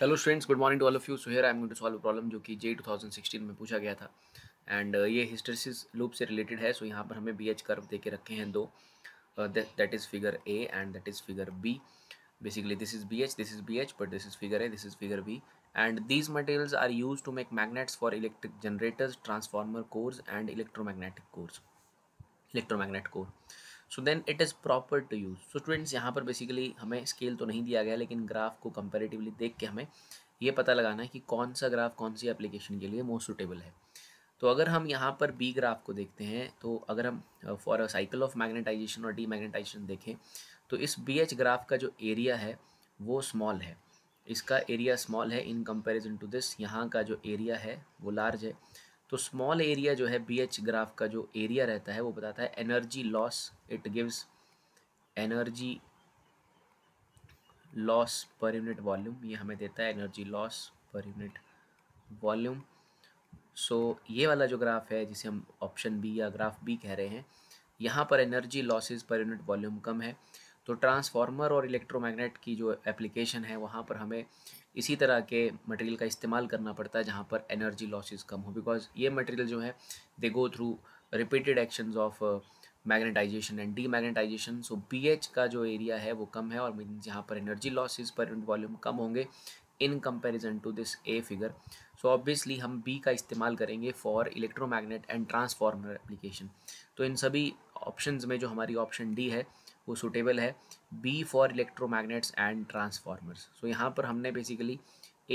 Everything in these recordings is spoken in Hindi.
hello students good morning to all of you so here I am going to solve problem जो कि जे 2016 में पूछा गया था एंड uh, ये हिस्टेसिस लूप से रिलेटेड है सो so यहाँ पर हमें बी एच कर्व दे के रखे हैं दो that is figure A and that is figure B basically this is B H this is B H but this is figure A this is figure B and these materials are use to make magnets for electric generators transformer cores and electromagnetic cores electromagnet core so then it is proper to use so students यहाँ पर बेसिकली हमें स्केल तो नहीं दिया गया लेकिन ग्राफ को कंपेरेटिवली देख के हमें ये पता लगाना है कि कौन सा ग्राफ कौन सी एप्लीकेशन के लिए मोस्ट सुटेबल है तो अगर हम यहाँ पर बी ग्राफ को देखते हैं तो अगर हम for a cycle of magnetization और डी मैग्नेटाइजेशन देखें तो इस बी एच ग्राफ का जो एरिया है वो स्मॉल है इसका एरिया स्मॉल है इन कंपैरिजन टू दिस यहाँ का जो एरिया है वो लार्ज है तो स्मॉल एरिया जो है बी एच ग्राफ का जो एरिया रहता है वो बताता है energy loss it gives energy loss per unit volume ये हमें देता है energy loss per unit volume so ये वाला जो ग्राफ है जिसे हम ऑप्शन बी या ग्राफ बी कह रहे हैं यहाँ पर energy losses per unit volume कम है तो ट्रांसफार्मर और इलेक्ट्रोमैग्नेट की जो एप्लीकेशन है वहाँ पर हमें इसी तरह के मटेरियल का इस्तेमाल करना पड़ता है जहाँ पर एनर्जी लॉसेस कम हो बिकॉज ये मटेरियल जो है they go through repeated action of magnetization and demagnetization so B का जो एरिया है वो कम है और मीन जहाँ पर energy losses per unit volume कम होंगे in comparison to this A figure so obviously हम बी का इस्तेमाल करेंगे for electromagnet and transformer application तो इन सभी ऑप्शन में जो हमारी ऑप्शन डी है वो सूटेबल है B for electromagnets and transformers so यहाँ पर हमने बेसिकली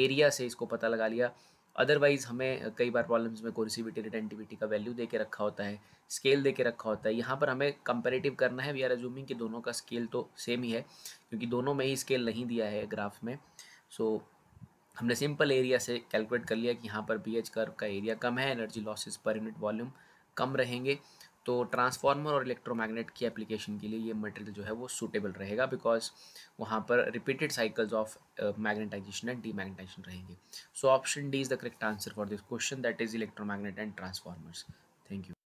एरिया से इसको पता लगा लिया अदरवाइज़ हमें कई बार प्रॉब्लम्स में कोर्सिविटी रिटेंटिविटी का वैल्यू दे के रखा होता है स्केल दे के रखा होता है यहाँ पर हमें कंपेरेटिव करना है वी आर एज्यूमिंग कि दोनों का स्केल तो सेम ही है क्योंकि दोनों में ही स्केल नहीं दिया है ग्राफ में सो so, हमने सिंपल एरिया से कैलकुलेट कर लिया कि यहाँ पर बी एच कर्व का एरिया कम है energy losses per unit volume कम रहेंगे तो ट्रांसफार्मर और इलेक्ट्रोमैग्नेट की एप्लीकेशन के लिए ये मटेरियल जो है वो सूटेबल रहेगा बिकॉज वहाँ पर repeated cycles of magnetization and demagnetization रहेंगे so option D is the correct answer for this question that is electromagnet and transformers thank you